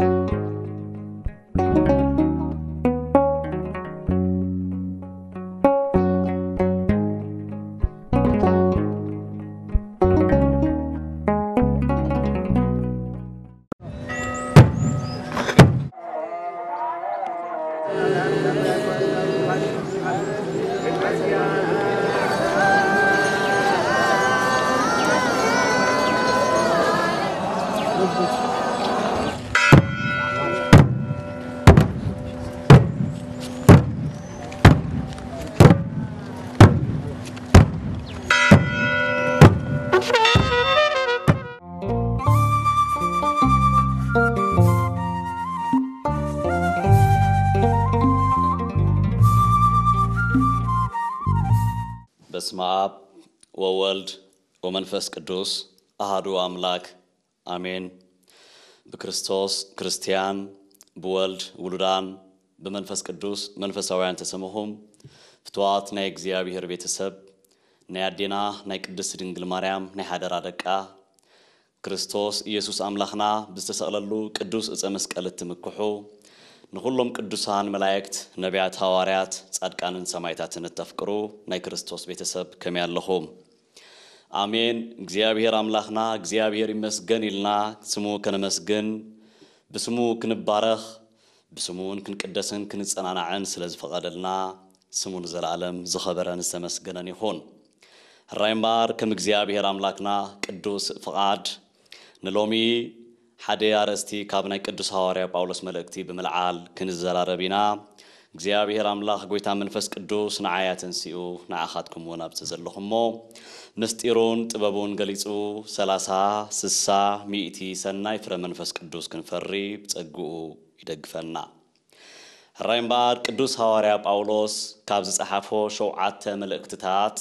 Thank you. በስማአብ ወወልድ ወመንፈስ ቅዱስ አሃዱ አምላክ አሜን። በክርስቶስ ክርስቲያን፣ ብወልድ ውሉዳን፣ በመንፈስ ቅዱስ መንፈሳውያን ተሰምሁም ፍትዋት ናይ እግዚአብሔር ቤተሰብ ናይ ኣዴና ናይ ቅድስት ድንግል ማርያም ናይ ሓደራ ደቃ ክርስቶስ ኢየሱስ ኣምላኽና ብዝተሰቕለሉ ቅዱስ እፀ መስቀል እትምክሑ ንሁሎም ቅዱሳን መላእክት ነቢያት ሐዋርያት ጻድቃንን ሰማይታትን እተፍቅሩ ናይ ክርስቶስ ቤተሰብ ከመይ ኣለኹም ኣሜን እግዚኣብሔር ኣምላኽና እግዚኣብሔር ይመስገን ኢልና ስሙ ከነመስግን ብስሙ ክንባረኽ ብስሙን ክንቅደስን ክንጸናናዕን ስለ ዝፈቐደልና ስሙ ንዘለዓለም ዝኸበረን ዝተመስገነን ይኹን ሕራይ ከም እግዚኣብሔር ኣምላክና ቅዱስ ፍቓድ ንሎሚ ሓደ ኣርእስቲ ካብ ናይ ቅዱስ ሃዋርያ ጳውሎስ መልእክቲ ብምልዓል ክንዘራረብ ኢና እግዚኣብሔር ኣምላኽ ጎይታ መንፈስ ቅዱስ ንዓያ ተንስኡ ንኣኻትኩም እውን ኣብቲ ዘለኹም ሞ ምስጢሩን ጥበቡን ገሊፁ 3ላሳ 60 ሚእቲ ሰናይ ፍረ መንፈስ ቅዱስ ክንፈሪ ብፀግኡ ይደግፈና ሕራይ እምበኣር ቅዱስ ሃዋርያ ጳውሎስ ካብ ዝፀሓፎ ሸውዓተ መልእክትታት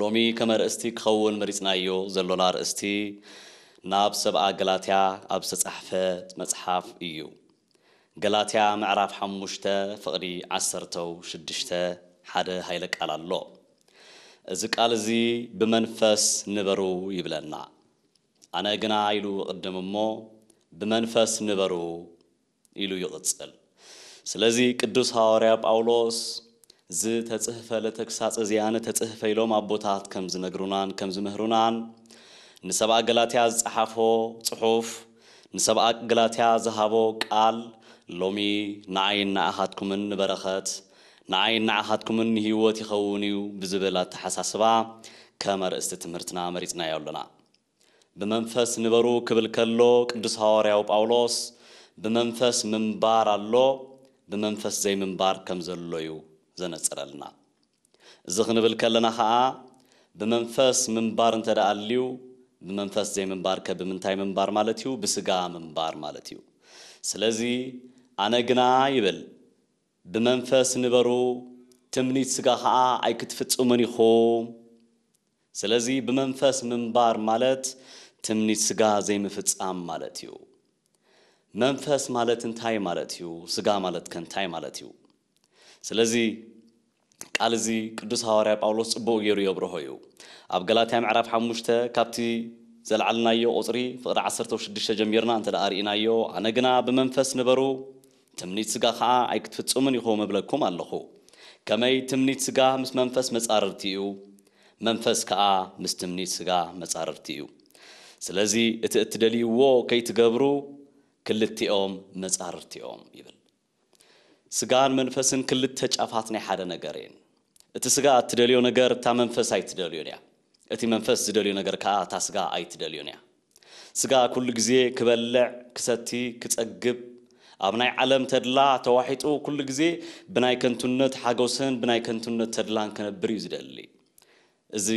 ሎሚ ከም ኣርእስቲ ክኸውን መሪፅናዮ ዘሎና ርእስቲ ናብ ሰብኣ ገላትያ ኣብ ዝተጻሕፈ መጽሓፍ እዩ ገላትያ ምዕራፍ 5 ፍቕሪ 16 ሓደ ሃይለ ቃል ኣሎ እዚ ቃል እዚ ብመንፈስ ንበሩ ይብለና ኣነ ግና ኢሉ ይቕድም እሞ ብመንፈስ ንበሩ ኢሉ ይቕጽል ስለዚ ቅዱስ ሐዋርያ ጳውሎስ ዝተጽሕፈ ለተግሳጽ እዚኣ ነተጽሕፈ ኢሎም ኣቦታት ከም ዝነግሩናን ከም ዝምህሩናን ንሰብኣ ገላትያ ዝፀሓፎ ፅሑፍ ንሰብኣ ገላትያ ዝሃቦ ቃል ሎሚ ንዓይን ንኣኻትኩምን ንበረኸት ንዓይን ንዓኻትኩምን ንሂወት ይኸውን እዩ ብዝብል ኣተሓሳስባ ከም ኣርእስቲ ትምህርትና መሪፅናዮ ኣለና ብመንፈስ ንበሩ ክብል ከሎ ቅዱስ ሐዋርያው ጳውሎስ ብመንፈስ ምንባር ኣሎ ብመንፈስ ዘይምንባር ከም ዘሎ እዩ ዘነፅረልና እዚ ክንብል ከለና ከዓ ብመንፈስ ምንባር እንተ ደኣ ብመንፈስ ዘይምንባር ከብምንታይ ምንባር ማለት እዩ ብስጋ ምንባር ማለት እዩ ስለዚ ኣነ ግና ይብል ብመንፈስ ንበሩ ትምኒት ስጋ ከዓ ኣይክትፍፅሙን ኢኹም ስለዚ ብመንፈስ ምንባር ማለት ትምኒት ስጋ ዘይምፍፃም ማለት እዩ መንፈስ ማለት እንታይ ማለት እዩ ስጋ ማለት ከንታይ ማለት እዩ ስለዚ ቃል እዚ ቅዱስ ሐዋርያ ጳውሎስ ጽቡቕ ገይሩ የብርሆ እዩ ኣብ ገላትያ ምዕራፍ ሓሙሽተ ካብቲ ዘለዓልናዮ ቁፅሪ ፍቕሪ 16 ጀሚርና እንተ ርኢናዮ ኣነ ግና ብመንፈስ ንበሩ ትምኒት ስጋ ከዓ ኣይክትፍፅሙን ይኹም እብለኩም ኣለኹ ከመይ ትምኒት ስጋ ምስ መንፈስ መጻርርቲ እዩ መንፈስ ከዓ ምስ ትምኒት ስጋ መጻርርቲ እዩ ስለዚ እቲ እትደልይዎ ከይትገብሩ ክልቲኦም መጻርርቲ እዮም ይብል ስጋን መንፈስን ክልት ተጫፋት ናይ ሓደ ነገር እየን እቲ ስጋ እትደልዮ ነገር እታ መንፈስ ኣይትደልዮን እያ እቲ መንፈስ ዝደልዮ ነገር ከዓ እታ ስጋ ኣይትደልዮን እያ ስጋ ኩሉ ግዜ ክበልዕ ክሰቲ ክፀግብ ኣብ ናይ ዓለም ተድላ ተዋሒጡ ኩሉ ግዜ ብናይ ከንቱነት ሓጎስን ብናይ ከንቱነት ተድላን ክነብር እዩ ዝደሊ እዚ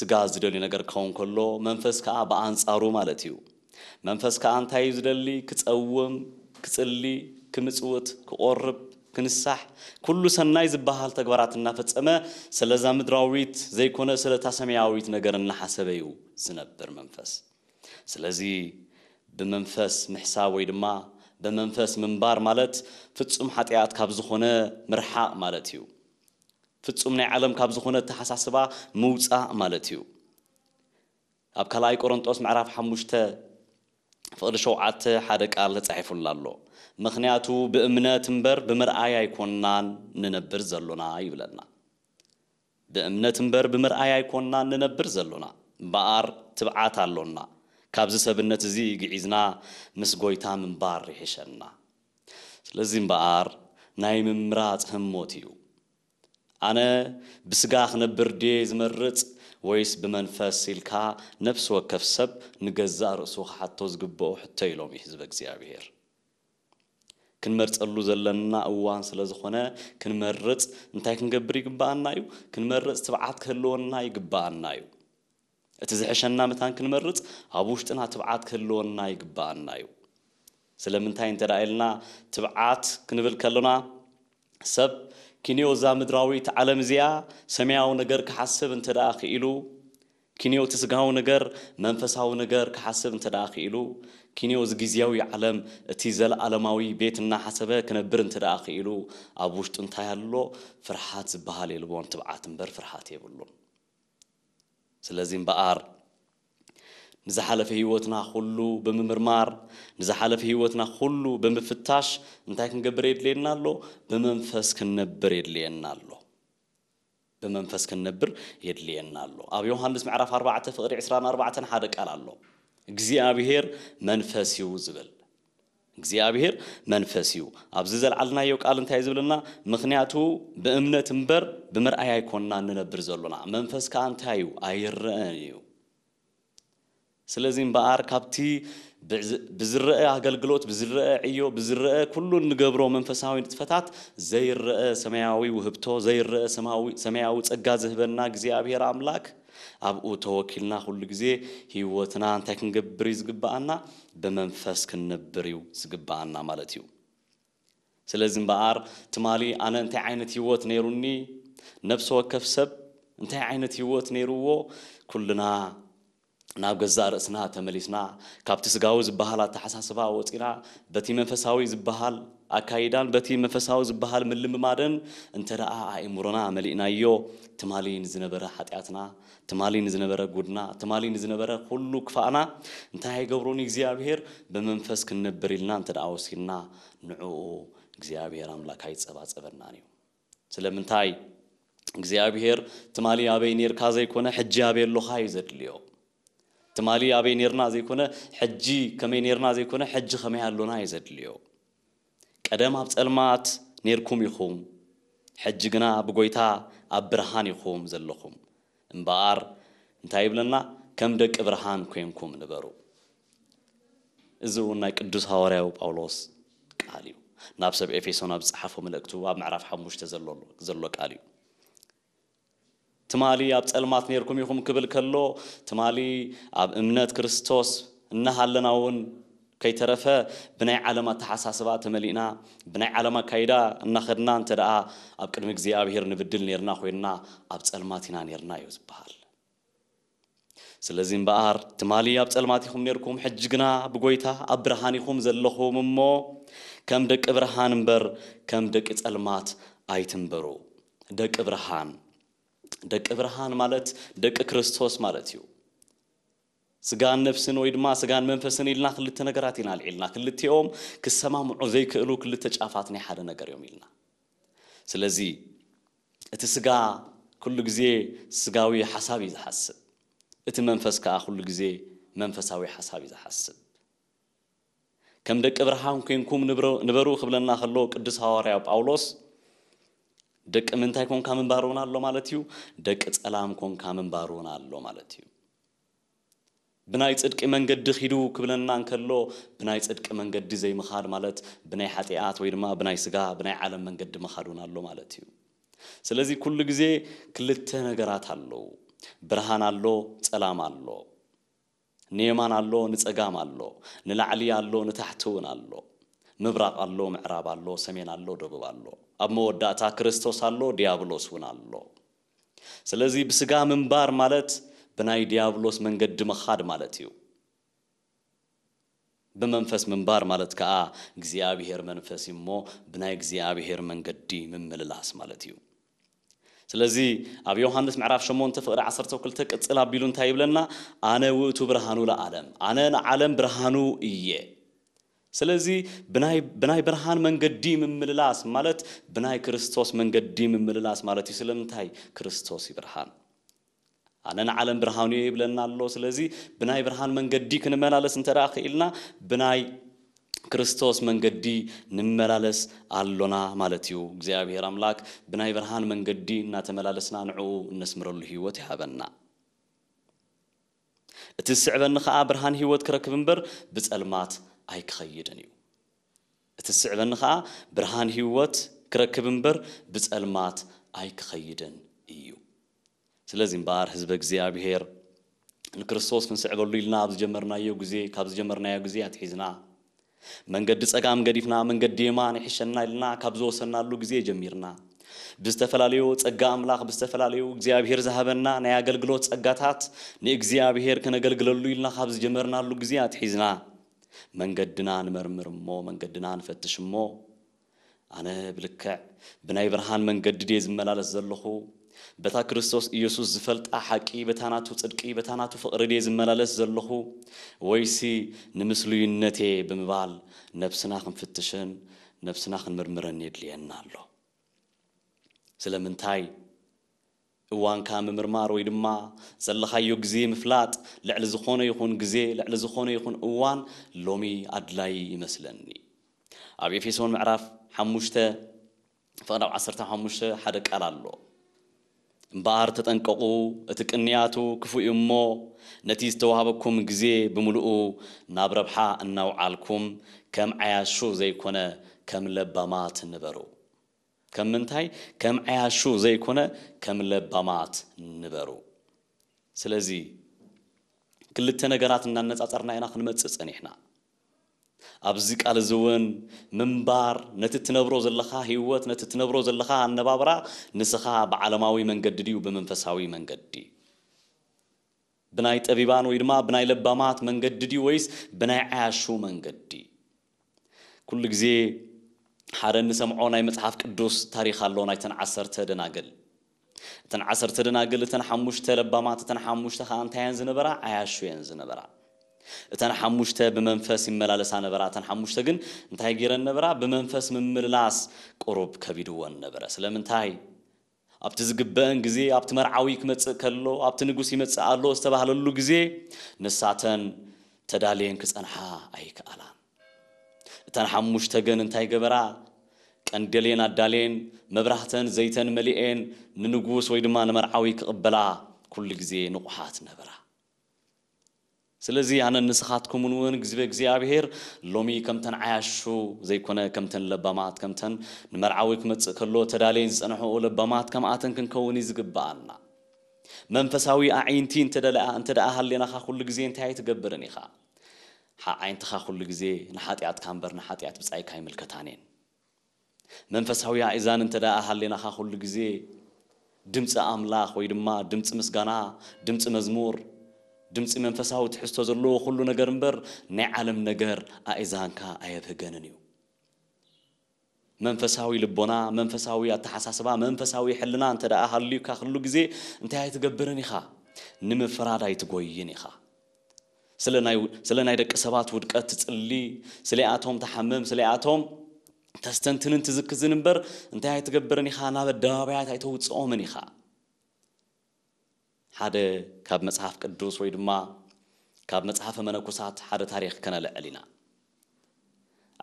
ስጋ ዝደልዩ ነገር ክኸውን ከሎ መንፈስ ከዓ ብኣንፃሩ ማለት እዩ መንፈስ ከዓ እንታይ እዩ ዝደሊ ክፀውም ክፅሊ ክምፅውት ክቆርብ كنصح كل سنة يزبها التجوارات النفط أما سلا زامد زي كنا سلا تسمي عويت نجار النحسبيو سنبر منفس سلا زي بمنفس محساوي دما بمنفس منبار مالت فتصم حتيات كابزخونة مرحاء مالتيو فتصم نعلم كابزخونة تحساسبا موزع مالتيو أبكالاي كورنتوس معرف حموشته ፍቅዲ ሸውዓተ ሓደ ቃል ተጻሒፉላ ኣሎ ምክንያቱ ብእምነት እምበር ብምርኣይ ኣይኮንናን ንነብር ዘሎና ይብለና ብእምነት እምበር ብምርኣይ ኣይኮንናን ንነብር ዘሎና እምበኣር ትብዓት ኣሎና ካብዚ ሰብነት እዚ ግዒዝና ምስ ጎይታ ምንባር ይሕሸና ስለዚ እምበኣር ናይ ምምራፅ ህሞት እዩ ኣነ ብስጋ ክነብር ድየ ዝመርፅ ወይስ ብመንፈስ ሲልካ ነፍስ ወከፍ ሰብ ንገዛ ርእሱ ሓቶ ዝግብኦ ሕቶ ኢሎም እዩ ህዝበ እግዚኣብሔር ክንመርፀሉ ዘለና እዋን ስለ ዝኾነ ክንመርፅ እንታይ ክንገብር ይግባአና እዩ ክንመርፅ ትብዓት ክህልወና ይግባአና እዩ እቲ ዝሕሸና ምታን ክንመርፅ ኣብ ውሽጥና ትብዓት ክህልወና ይግባአና እዩ ስለምንታይ እንተዳ ኢልና ትብዓት ክንብል ከለና ሰብ كنيو زامد مدراويت عالم زيا سميعو نجر كحسب انت دا كنيو تسقاو نجر منفساو نجر كحسب انت دا كنيو زغيزياوي عالم تيزل زل عالماوي بيتنا حسبه كنبر انت دا اخيلو انت يالو فرحات زبحال يلبون تبعات نبر فرحات يبلون سلازم بقار ንዝሓለፈ ህይወትና ኩሉ ብምምርማር ንዝሓለፈ ህይወትና ኩሉ ብምፍታሽ እንታይ ክንገብር የድልየና ኣሎ ብመንፈስ ክንነብር የድልየና ኣሎ ብመንፈስ ክንነብር የድልየና ኣሎ ኣብ ዮሃንስ ምዕራፍ 4 ፍቕሪ 24 ሓደ ቃል ኣሎ እግዚኣብሔር መንፈስ እዩ ዝብል እግዚኣብሔር መንፈስ እዩ ኣብዚ ዘለዓልናዮ ቃል እንታይ ዝብልና ምክንያቱ ብእምነት እምበር ብምርኣይ ኣይኮንና ንነብር ዘለና መንፈስ ከዓ እንታይ እዩ ኣይረአን እዩ ስለዚ እምበኣር ካብቲ ብዝረአ ኣገልግሎት ብዝረአ ዕዮ ብዝረአ ኩሉ ንገብሮ መንፈሳዊ ንጥፈታት ዘይረአ ሰማያዊ ውህብቶ ዘይረአ ሰማያዊ ፀጋ ዝህበና እግዚኣብሔር ኣምላክ ኣብኡ ተወኪልና ኩሉ ግዜ ሂወትና እንታይ ክንገብር እዩ ዝግባአና ብመንፈስ ክንነብር እዩ ዝግባአና ማለት እዩ ስለዚ እምበኣር ትማሊ ኣነ እንታይ ዓይነት ሂወት ነይሩኒ ነብሲ ወከፍ ሰብ እንታይ ዓይነት ሂወት ነይርዎ ኩልና ናብ ገዛ ርእስና ተመሊስና ካብቲ ስጋዊ ዝበሃል ኣተሓሳስባ ወፂና በቲ መንፈሳዊ ዝበሃል ኣካይዳን በቲ መንፈሳዊ ዝበሃል ምልምማደን እንተ ደኣ ኣእምሮና መሊእናዮ ትማሊ ንዝነበረ ሓጢኣትና ትማሊ ንዝነበረ ጉድና ትማሊ ንዝነበረ ኩሉ ክፋእና እንታይ ኣይገብሮን እግዚኣብሄር ብመንፈስ ክንነብር ኢልና እንተ ደኣ ወሲድና ንዕኡ እግዚኣብሄር ኣምላካ ኣይፀባፀበናን እዩ ስለምንታይ እግዚኣብሄር ትማሊ ኣበይ ኔርካ ዘይኮነ ሕጂ ኣበየ ኣለካ እዩ ዘድልዮ تمالي أبي نيرنا زي كنا حجي كمي نيرنا زي كنا حج خمي هالونا يزد اليو قدم هبت ألمات نيركم يخوم حج جنا بقويتا أبرهان يخوم زلخوم امبار انتايب لنا كم دك أبرهان كوم نبرو زون ቅዱስ ሐዋርያው ጳውሎስ ቃል እዩ ናብ نابس ኤፌሶን ኣብ ፀሓፎ መልእክቱ ኣብ ምዕራፍ ሓሙሽተ ዘሎ ቃል تمالي أب سلمات نيركم يخم قبل كله تمالي أب إمنات كريستوس إنها لنا ون كي ترفا بناء علامة تحساسات ملينا بناء علامة كيدا نخدنا أنت رأى أب كلمة زياب هير نبدل نيرنا خوينا أب سلماتنا نيرنا يوزبهال سلزين بأر تمالي أب سلماتكم نيركم حججنا بقويتا أب برهانكم زلهم ممو كم دك إبرهان بر كم دك سلمات أيتم برو دك إبرهان ደቂ ብርሃን ማለት ደቂ ክርስቶስ ማለት እዩ ስጋን ነፍስን ወይ ድማ ስጋን መንፈስን ኢልና ክልተ ነገራት ኢና ልዒልና ክልቲኦም ክሰማምዑ ዘይክእሉ ክልተ ጫፋት ናይ ሓደ ነገር እዮም ኢልና ስለዚ እቲ ስጋ ኩሉ ግዜ ስጋዊ ሓሳብ እዩ ዝሓስብ እቲ መንፈስ ከዓ ኩሉ ግዜ መንፈሳዊ ሓሳብ እዩ ዝሓስብ ከም ደቂ ብርሃን ኮንኩም ንበሩ ክብለና ከሎ ቅዱስ ሃዋርያ ጳውሎስ ደቅ ምንታይ ኮንካ ምንባር ሆናለሁ ማለት እዩ ደቅ ጸላም ኮንካ ምንባር ሆናለሁ ማለት እዩ ብናይ ጽድቂ መንገዲ ኺዱ ክብለና እንከሎ ብናይ ጽድቂ መንገዲ ዘይምኻድ ማለት ብናይ ሓጢኣት ወይ ድማ ብናይ ስጋ ብናይ ዓለም መንገዲ ምኻድ ኣሎ ማለት እዩ ስለዚ ኩሉ ግዜ ክልተ ነገራት ኣለዉ ብርሃን ኣሎ ጸላም ኣሎ ንየማን ኣሎ ንጸጋም ኣሎ ንላዕሊ ኣሎ ንታሕቲ እውን ኣሎ ምብራቕ ኣሎ ምዕራብ ኣሎ ሰሜን ኣሎ ደቡብ ኣሎ አብ መወዳእታ ክርስቶስ አሎ ዲያብሎስ እውን ኣሎ ስለዚ ብስጋ ምንባር ማለት ብናይ ዲያብሎስ መንገዲ ምኻድ ማለት እዩ ብመንፈስ ምንባር ማለት ከዓ እግዚኣብሔር መንፈስ እሞ ብናይ እግዚኣብሔር መንገዲ ምምልላስ ማለት እዩ ስለዚ ኣብ ዮሃንስ ምዕራፍ 8 ፍቅሪ 12 ቅፅል ኣቢሉ እንታይ ይብለና ኣነ ውእቱ ብርሃኑ ለዓለም ኣነ ንዓለም ብርሃኑ እየ ስለዚህ ብናይ ብናይ ብርሃን መንገዲ ምምልላስ ማለት ብናይ ክርስቶስ መንገዲ ምምልላስ ማለት እዩ ስለምንታይ ክርስቶስ ይብርሃን ኣነ ንዓለም ብርሃኑ እየ ይብለና ኣሎ ስለዚ ብናይ ብርሃን መንገዲ ክንመላለስ እንተደኣ ክኢልና ብናይ ክርስቶስ መንገዲ ንመላለስ ኣሎና ማለት እዩ እግዚኣብሔር ኣምላክ ብናይ ብርሃን መንገዲ እናተመላለስና ንዕኡ እነስምረሉ ህይወት ይሃበና እቲ ዝስዕበኒ ከዓ ብርሃን ህይወት ክረክብ እምበር ብጸልማት ኣይክኸይድን እዩ እቲ ዝስዕበኒ ከዓ ብርሃን ህይወት ክረክብ እምበር ብፀልማት ኣይክኸይድን እዩ ስለዚ እምበር ህዝበ እግዚኣብሄር ንክርስቶስ ክንስዕበሉ ኢልና ኣብ ዝጀመርናዮ ግዜ ካብ ዝጀመርናዮ ግዜ ኣትሒዝና መንገዲ ፀጋም ገዲፍና መንገዲ የማን ይሕሸና ኢልና ካብ ዝወሰናሉ ግዜ ጀሚርና ብዝተፈላለዩ ፀጋ ኣምላኽ ብዝተፈላለዩ እግዚኣብሄር ዝሃበና ናይ ኣገልግሎት ፀጋታት ንእግዚኣብሄር ክነገልግለሉ ኢልና ካብ ዝጀመርናሉ ግዜ ኣትሒዝና መንገድና ንመርምርሞ መንገድና ንፈትሽ እሞ ኣነ ብልክዕ ብናይ ብርሃን መንገዲ ድየ ዝመላለስ ዘለኹ በታ ክርስቶስ ኢየሱስ ዝፈልጣ ሓቂ በታ ናቱ ጽድቂ በታ ናቱ ፍቕሪ ድየ ዝመላለስ ዘለኹ ወይሲ ንምስልዩነቴ ብምባል ነብስና ክንፍትሽን ነብስና ክንምርምረን የድልየና ኣሎ ስለምንታይ እዋን ካብ ምምርማር ወይ ድማ ዘለኻዮ ግዜ ምፍላጥ ልዕሊ ዝኾነ ይኹን ግዜ ልዕሊ ዝኾነ ይኹን እዋን ሎሚ ኣድላይ ይመስለኒ ኣብ ኤፌሶን ምዕራፍ ሓሙሽተ ፍቕድ ኣብ 15 ሓደ ቃል ኣሎ እምበር ተጠንቀቁ እቲ ቅንያቱ ክፉእ እሞ ነቲ ዝተዋህበኩም ግዜ ብምሉኡ ናብ ረብሓ እናውዓልኩም ከም ዓያሹ ዘይኮነ ከም ለባማት ንበሩ ከምንታይ ከም ዓያሹ ዘይኮነ ከም ለባማት ንበሩ ስለዚ ክልተ ነገራት እናነፃፀርና ኢና ክንመፅእ ፀኒሕና ኣብዚ ቃል እዚ እውን ምንባር ነቲ እትነብሮ ዘለኻ ህይወት ነቲ እትነብሮ ዘለኻ ኣነባብራ ንስኻ ብዓለማዊ መንገዲ ድዩ ብመንፈሳዊ መንገዲ ብናይ ጠቢባን ወይ ድማ ብናይ ለባማት መንገዲ ድዩ ወይስ ብናይ ዓያሹ መንገዲ ኩሉ ግዜ ሓደ ንሰምዖ ናይ መፅሓፍ ቅዱስ ታሪክ ኣሎ ናይ ተን ዓሰርተ ደናግል እተን ዓሰርተ ደናግል እተን ሓሙሽተ ለባማት እተን ሓሙሽተ ከዓ እንታይ እንታይያን ዝነበራ ኣያሹ እየን ዝነበራ እተን ሓሙሽተ ብመንፈስ ይመላለሳ ነበራ እተን ሓሙሽተ ግን እንታይ ገይረን ነበራ ብመንፈስ ምምልላስ ቁሩብ ከቢድዎን ነበረ ስለምንታይ ኣብቲ ዝግበአን ግዜ ኣብቲ መርዓዊ ክመፅእ ከሎ ኣብቲ ንጉስ ይመፅእ ኣሎ ዝተባህለሉ ግዜ ንሳተን ተዳልየን ክፀንሓ ኣይከኣላን تنحموش تجن تاي جبرا كندلين أدلين مبرهتن زيتن ملئين ننجوس ويدمان مرعوي قبلا كل جزي نقحات نبرا سلزي أنا نسخاتكم من وين جزي جزي أبهر لومي كم تن عاشو زي كنا كم تن لبامات كم تن نمرعوي كم تكلو تدالين زنحو لبامات كم آتن كن كوني زقبالنا منفساوي أعينتين تدلأ أنت دأ أهل لنا خا كل جزي انتهي تقبرني خا ዓይንትኻ ኩሉ ግዜ ንሓጢኣትካ እምበር ንሓጢኣት ብፃይካ ይምልከታን እየን መንፈሳዊ ኣእዛን እንተ ደኣ ሃሌናኻ ኩሉ ግዜ ድምፂ ኣምላኽ ወይ ድማ ድምፂ ምስጋና ድምፂ መዝሙር ድምፂ መንፈሳዊ ትሕዝቶ ዘለዎ ኩሉ ነገር እምበር ናይ ዓለም ነገር ኣእዛንካ ኣየብህገንን እዩ መንፈሳዊ ልቦና መንፈሳዊ ኣተሓሳስባ መንፈሳዊ ሕልና እንተ ደኣ ሃልዩካ ኩሉ ግዜ እንታይ ኣይትገብርን ኢኻ ንምፍራድ ኣይትጎይን ኢኻ ስለ ናይ ደቂ ሰባት ውድቀት ትፅሊ ስለኣቶም ተሓምም ስለኣቶም ተስተንትንን ትዝክዝን እምበር እንታይ ኣይትገብርን ኢኻ ናብ ኣደባባያት ኣይተውፅኦምን ኢኻ ሓደ ካብ መፅሓፍ ቅዱስ ወይ ድማ ካብ መፅሓፈ መነኮሳት ሓደ ታሪክ ከነልዕል ኢና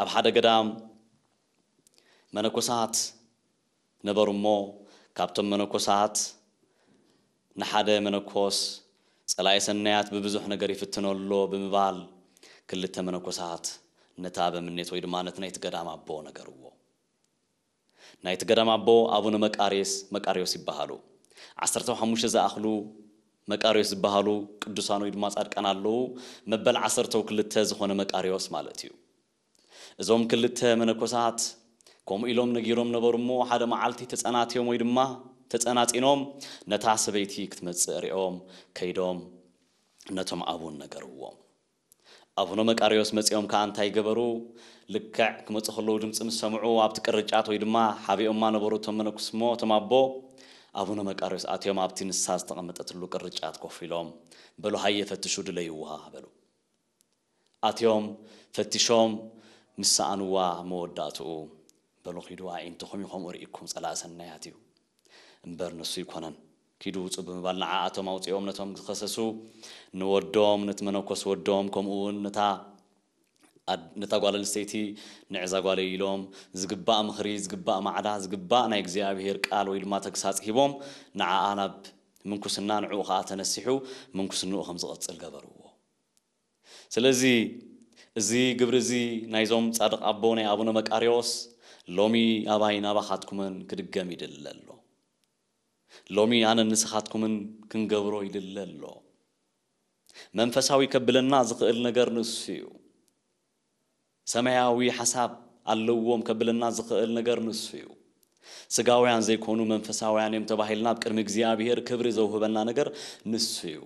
ኣብ ሓደ ገዳም መነኮሳት ነበሩ እሞ ካብቶም መነኮሳት ንሓደ መነኮስ ጸላይ ሰናያት ብብዙሕ ነገር ይፍትነሎ ብምባል ክልተ መነኮሳት ነታ በምኔት ወይ ድማ ነቲ ናይቲ ገዳም ኣቦ ነገርዎ ናይቲ ገዳም ኣቦ ኣቡነ መቃሬስ መቃሪዮስ ይበሃሉ ዓሰርተ ሓሙሽተ ዝኣኽሉ መቃሪዮስ ዝበሃሉ ቅዱሳን ወይ ድማ ጻድቃን ኣለዉ መበል ዓሰርተ ክልተ ዝኾነ መቃሪዮስ ማለት እዩ እዞም ክልተ መነኮሳት ከምኡ ኢሎም ነጊሮም ነበሩ እሞ ሓደ መዓልቲ ተጸናትዮም ወይ ድማ ተጸናጺኖም ነታ ሰበይቲ ክትመጽእ ሪኦም ከይዶም ነቶም አቡን ነገርዎም አቡነ መቃርዮስ መጺኦም ከዓ እንታይ ገበሩ ልክዕ ክመፁ ከለዉ ድምፂ ምስ ሰምዑ ኣብቲ ቅርጫት ወይ ድማ ሓቢኦማ ነበሩ እቶም መነኩስ እሞ እቶም ኣቦ ኣቡነ መቃርዮስ ኣትዮም ኣብቲ ንሳ ዝተቐመጠትሉ ቅርጫት ኮፍ ኢሎም በሉ ሃየ ፈትሹ ድለይዋ በሉ ኣትዮም ፈቲሾም ምስ ሰኣንዋ መወዳእትኡ በሉ ኺዱ ኣዒንትኹም ኢኹም እርኢኩም ጸላእ ሰናያት እዩ እምበር ንሱ ይኮነን ኪዱ ውፅእ ብምባል ንዓኣቶም ኣውፂኦም ነቶም ዝኸሰሱ ንወዶም ነቲ መነኮስ ወዶም ከምኡውን ነታ ነታ ጓል ኣንስተይቲ ንዕዛ ጓል ኢሎም ዝግባእ ምኽሪ ዝግባእ ማዕዳ ዝግባእ ናይ እግዚኣብሔር ቃል ወይ ድማ ተግሳፅ ሂቦም ንዓኣ ናብ ምንኩስና ንዕኡ ከዓ ተነሲሑ ምንኩስንኡ ከም ዝቐፅል ገበርዎ ስለዚ እዚ ግብሪ እዚ ናይዞም ጻድቕ ኣቦ ናይ ኣቡነ መቃርዮስ ሎሚ ኣባይ ናባኻትኩመን ክድገም ይድለ ኣሎ ሎሚ ኣነ ንስኻትኩምን ክንገብሮ ይድለ ኣሎ መንፈሳዊ ከብለና ዝኽእል ነገር ንሱ እዩ ሰማያዊ ሓሳብ ኣለዎም ከብለና ዝኽእል ነገር ንሱ እዩ ስጋውያን ዘይኮኑ መንፈሳውያን እዮም ተባሂልና ኣብ ቅድሚ እግዚኣብሔር ክብሪ ዘውህበና ነገር ንሱ እዩ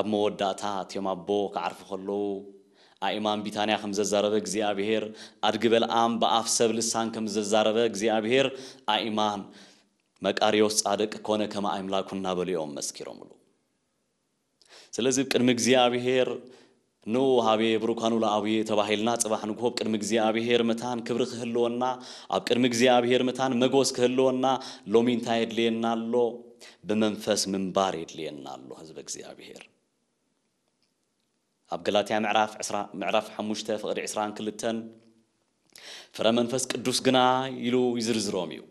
ኣብ መወዳእታ እትዮም ኣቦ ክዓርፉ ከለዉ ኣእማን ቢታንያ ከም ዘዛረበ እግዚኣብሔር ኣድጊ በልኣም ብኣፍ ሰብ ልሳን ከም ዘዛረበ እግዚኣብሔር ኣእማን መቃሪዎስ ጻድቅ ከሆነ ከመ አምላኩና በሊኦም መስኪሮሙ ሉ ስለዚህ ቅድም እግዚአብሔር ኑ ሃቤ ብሩካኑ ለአብዬ ተባሂልና ፅባሕ ንግሆብ ቅድሚ እግዚአብሔር ምታን ክብሪ ክህልወና ኣብ ቅድሚ እግዚአብሔር ምታን መጎስ ክህልወና ሎሚ እንታይ የድልየና ኣሎ ብመንፈስ ምንባር የድልየና ኣሎ ህዝቢ እግዚኣብሔር ኣብ ገላትያ ምዕራፍ 5 ፍቕዲ 22 ፍረ መንፈስ ቅዱስ ግና ኢሉ ይዝርዝሮም እዩ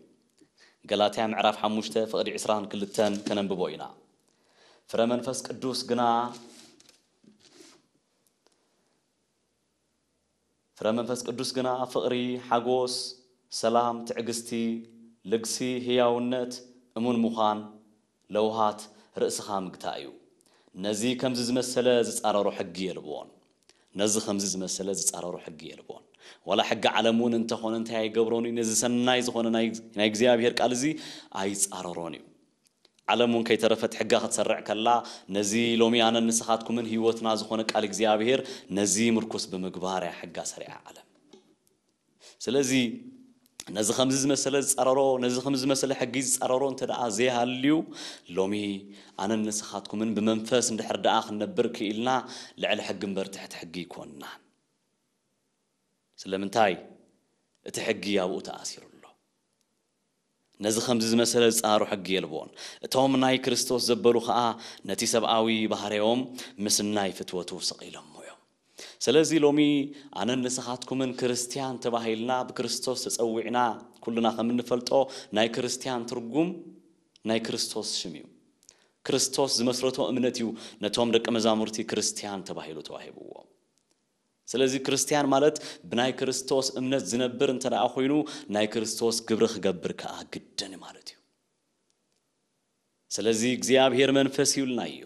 ገላትያ ምዕራፍ 5 ፍቅዲ 22 ከነንብቦ ኢና ፍረ መንፈስ ቅዱስ ግና ፍረ መንፈስ ቅዱስ ግና ፍቅሪ፣ ሓጎስ፣ ሰላም፣ ትዕግስቲ፣ ልግሲ፣ ህያውነት፣ እሙን ምዃን፣ ለውሃት ርእስኻ ምግታ እዩ። ነዚ ከምዚ ዝመሰለ ዝፃረሩ ሕጊ የልብዎን ነዚ ከምዚ ዝመሰለ ዝፃረሩ ሕጊ የልብዎን ولا حق علمون انت خون انت هاي قبروني نزسن نايز خون نايك زيابي هرك ألزي عايز أرارونيو علمون كي ترفت حقا خد سرع كلا نزي لومي أنا نسخاتكم من هيوت ناز خونك ألك زيابي هير نزي مركوس بمقبارة حقا سريع علم سلزي نزي خمزز مسألة أرارو نزي خمزز مسألة حقيز أرارو انت دعا زي هالليو لومي أنا نسخاتكم من بمنفس اندحر دعاخ نبرك إلنا لعل حق مبرتحت حقي كوننا ስለምንታይ እቲ ሕጊ ኣብኡ ተኣሲሩ ኣሎ ነዚ ከምዚ ዝመሰለ ዝፃሩ ሕጊ የልቦን እቶም ናይ ክርስቶስ ዘበሉ ከዓ ነቲ ሰብኣዊ ባህርዮም ምስ ናይ ፍትወቱ ሰቂሎሞ እዮም ስለዚ ሎሚ ኣነን ንስኻትኩምን ክርስቲያን ተባሂልና ብክርስቶስ ተፀዊዕና ኩልና ከም እንፈልጦ ናይ ክርስቲያን ትርጉም ናይ ክርስቶስ ሽም እዩ ክርስቶስ ዝመስረቶ እምነት እዩ ነቶም ደቂ መዛሙርቲ ክርስቲያን ተባሂሉ ተዋሂብዎም ስለዚ ክርስቲያን ማለት ብናይ ክርስቶስ እምነት ዝነብር እንተ ደኣ ኮይኑ ናይ ክርስቶስ ግብሪ ክገብር ከዓ ግድን ማለት እዩ ስለዚ እግዚኣብሄር መንፈስ ይብልና እዩ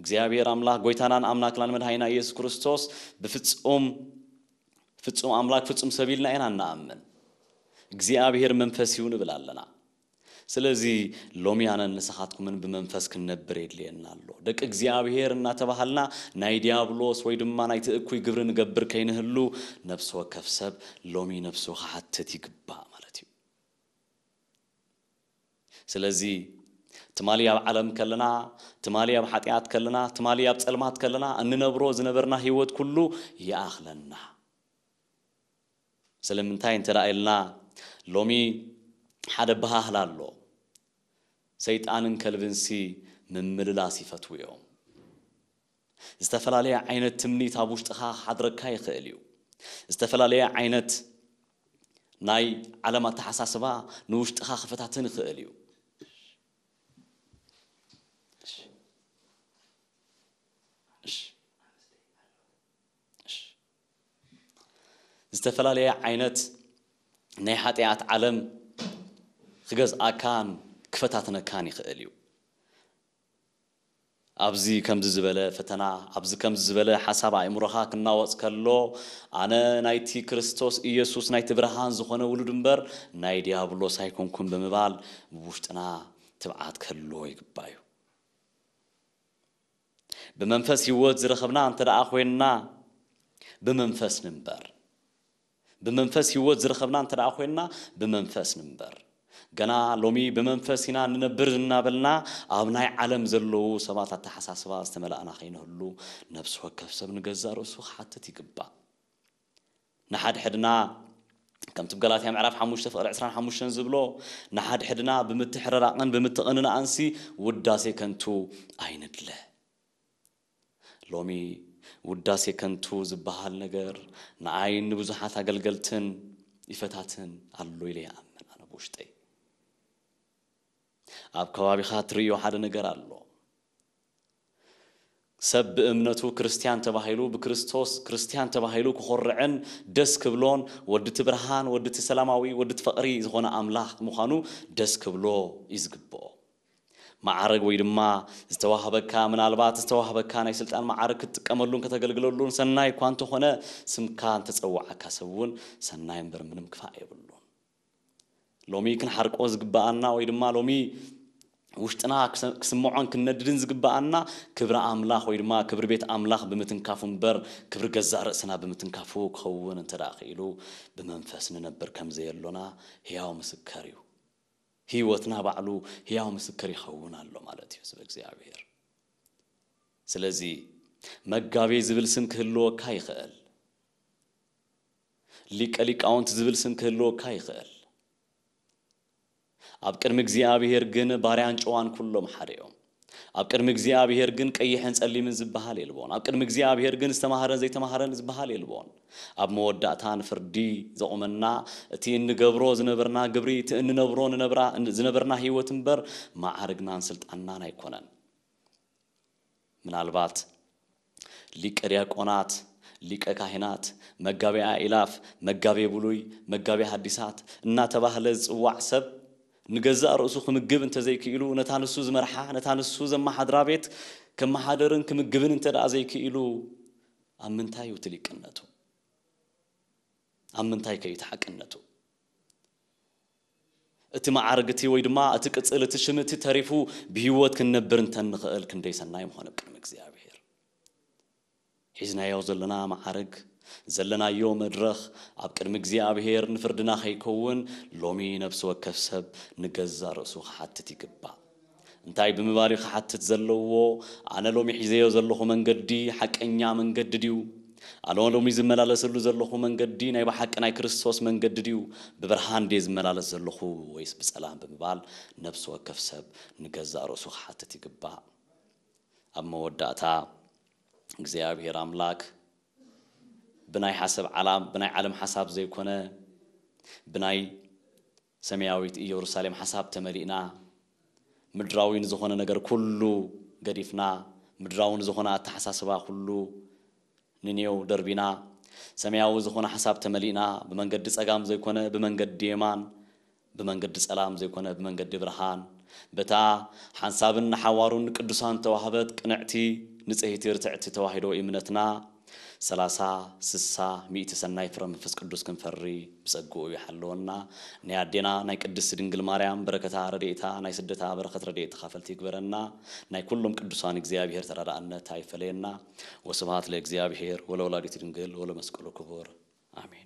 እግዚኣብሔር ኣምላኽ ጎይታናን ኣምላክናን መድሃይና ኢየሱስ ክርስቶስ ብፍፁም ፍጹም ኣምላክ ፍፁም ሰብ ኢልና ኢና እናኣምን እግዚኣብሔር መንፈስ ይው ንብል ኣለና ስለዚህ ሎሚ ያነ ኣነ ንስኻትኩምን ብመንፈስ ክንነብር የድልየና ኣሎ ደቂ እግዚኣብሔር እናተባሃልና ናይ ዲያብሎስ ወይ ድማ ናይ ትእኩይ ግብሪ ንገብር ከይንህሉ ነብሲ ወከፍ ሰብ ሎሚ ነብሱ ክሓትት ይግባእ ማለት እዩ ስለዚ ትማሊ ኣብ ዓለም ከለና ትማሊ ኣብ ሓጢኣት ከለና ትማሊ ኣብ ፀልማት ከለና እንነብሮ ዝነበርና ህይወት ኩሉ ይኣኽለና ስለምንታይ እንተ ኢልና ሎሚ ሓደ ባህል ኣሎ ሰይጣንን ከልብንሲ ምምልላስ ይፈትው እዮም ዝተፈላለየ ዓይነት ትምኒት ኣብ ውሽጥኻ ሓድረካ ይኽእል እዩ ዝተፈላለየ ዓይነት ናይ ዓለም ኣተሓሳስባ ንውሽጥኻ ክፈታትን ይኽእል እዩ ዝተፈላለየ ዓይነት ናይ ሓጢኣት ዓለም ክገዝኣካን ክፈታትነካን ይኽእል እዩ ኣብዚ ከምዚ ዝበለ ፈተና ኣብዚ ከምዚ ዝበለ ሓሳብ ኣእምሮኻ ክናወፅ ከሎ ኣነ ናይቲ ክርስቶስ ኢየሱስ ናይቲ ብርሃን ዝኾነ ውሉድ እምበር ናይ ዲያብሎስ ኣይኮንኩን ብምባል ብውሽጥና ትብዓት ክህልዎ ይግባእ እዩ ብመንፈስ ህይወት ዝረኸብና እንተ ደኣ ኮይንና ብመንፈስ ንንበር ብመንፈስ ህይወት ዝረኸብና እንተ ደኣ ኮይንና ብመንፈስ ንንበር ገና ሎሚ ብመንፈስ ኢና ንነብር እናበልና ኣብ ናይ ዓለም ዘለዉ ሰባት ኣተሓሳስባ ዝተመላእና ኸይንህሉ ነብሲ ወከፍ ሰብ ንገዛእ ርእሱ ክሓትት ይግባእ ንሓድሕድና ከምቲ ብገላትያ ምዕራፍ 5 ፍቕሪ 25 ዝብሎ ንሓድሕድና ብምትሕረራቕን ብምትቕንናኣንሲ ውዳሴ ከንቱ ኣይንድለ ሎሚ ውዳሴ ከንቱ ዝበሃል ነገር ንዓይን ንብዙሓት ኣገልገልትን ይፈታትን ኣሎ ኢለ ይኣምን ኣነ ብውሽጠይ ኣብ ከባቢኻ ትርዮ ሓደ ነገር ኣሎ ሰብ ብእምነቱ ክርስቲያን ተባሂሉ ብክርስቶስ ክርስቲያን ተባሂሉ ክኮርዕን ደስ ክብሎን ወዲ እቲ ብርሃን ወዲ እቲ ሰላማዊ ወዲ እቲ ፈቕሪ ዝኾነ ኣምላኽ ምዃኑ ደስ ክብሎ እዩ ዝግብኦ ማዕረግ ወይ ድማ ዝተዋህበካ ምናልባት ዝተዋህበካ ናይ ስልጣን ማዕረግ ክትጥቀመሉን ከተገልግለሉን ሰናይ እኳ እንተኾነ ስምካ እንተፀዋዓካ ሰብ እውን ሰናይ እምበር ምንም ክፋእ የብሉን ሎሚ ክንሓርቆ ዝግበኣና ወይ ድማ ሎሚ وشتنا كسمعون كنا درنز قبعنا كبر أملاخ ويرما كبر بيت أملاخ بمتنكافون بر كبر جزار سنا بمتنكافو كون أنت راقيلو بمنفس ننبر كم زي لنا هياو مسكريو هيوتنا بعلو هياو مسكري خونا اللو مالتي سبك زي عبير سلازي مقابي زبل سم كهلو كايخال ليك أليك أونت زبل سم كهلو كايخال ኣብ ቅድሚ እግዚኣብሔር ግን ባርያን ጨዋን ኩሎም ሓደ እዮም ኣብ ቅድሚ እግዚኣብሔር ግን ቀይሕን ጸሊምን ዝበሃል የልቦን ኣብ ቅድሚ እግዚኣብሔር ግን ዝተማሃረን ዘይተማሃረን ዝበሃል የልቦን ኣብ መወዳእታ ንፍርዲ ዘቑመና እቲ እንገብሮ ዝነበርና ግብሪ እቲ እንነብሮ ዝነበርና ህይወት እምበር ማዕርግናን ስልጣናን ኣይኮነን ምናልባት ሊቀ ዲያቆናት ሊቀ ካህናት መጋቢ ኢላፍ መጋቤ ብሉይ መጋቢ ሃዲሳት እናተባህለ ዝፅዋዕ ሰብ ንገዛእ ርእሱ ክምግብ እንተዘይክኢሉ ነታ ንሱ ዝመርሓ ነታ ንሱ ዘመሓድራ ቤት ከመሓደርን ክምግብን እንተ ደኣ ዘይክኢሉ ኣብ ምንታይ እዩ ትሊቅነቱ ኣብ ምንታይ ከይትሓቅነቱ እቲ መዓርግ እቲ ወይ ድማ እቲ ቅፅል እቲ ሽም እቲ ተሪፉ ብሂወት ክንነብር እንተንኽእል ክንደይ ሰናይ ምኾነ ብቅድሚ እግዚኣብሔር ሒዝናዮ ዘለና መዓርግ ዘለናዮ መድረኽ ኣብ ቅድሚ እግዚኣብሔር ንፍርድና ከይከውን ሎሚ ነብሲ ወከፍ ሰብ ንገዛ ርእሱ ክሓትት ይግባእ እንታይ ብምባል ዩ ክሓትት ዘለዎ ኣነ ሎሚ ሒዘዮ ዘለኹ መንገዲ ሓቀኛ መንገዲ ድዩ ኣነ ሎሚ ዝመላለሰሉ ዘለኹ መንገዲ ናይ ብሓቂ ናይ ክርስቶስ መንገዲ ድዩ ብብርሃን ደ ዝመላለስ ዘለኹ ወይስ ብፀላም ብምባል ነብሲ ወከፍ ሰብ ንገዛ ርእሱ ክሓትት ይግባእ ኣብ መወዳእታ እግዚኣብሔር ኣምላክ ብናይ ሓሰብ ብናይ ዓለም ሓሳብ ዘይኮነ ብናይ ሰማያዊት ኢየሩሳሌም ሓሳብ ተመሊእና ምድራዊ ንዝኾነ ነገር ኩሉ ገዲፍና ምድራዊ ንዝኾነ ኣተሓሳስባ ኩሉ ንንየው ደርቢና ሰማያዊ ዝኾነ ሓሳብ ተመሊእና ብመንገዲ ፀጋም ዘይኮነ ብመንገዲ የማን ብመንገዲ ፀላም ዘይኮነ ብመንገዲ ብርሃን በታ ሓንሳብን ሓዋሩን ቅዱሳን ተዋህበት ቅንዕቲ ንፅሂቲ ርትዕቲ ተዋሂዶ እምነትና ሰላሳ ስሳ ሚእቲ ሰናይ ፍረ መንፈስ ቅዱስ ክንፈሪ ብፀግኡ ይሓለወና ናይ ኣዴና ናይ ቅድስ ድንግል ማርያም በረከታ ረድኤታ ናይ ስደታ በረከት ረድኤት ተካፈልቲ ይግበረና ናይ ኩሎም ቅዱሳን እግዚኣብሄር ተራዳእነት ኣይፈለየና ወስብሃት ወለ ወለወላዲቱ ድንግል ወለመስቀሉ ክቡር ኣሜን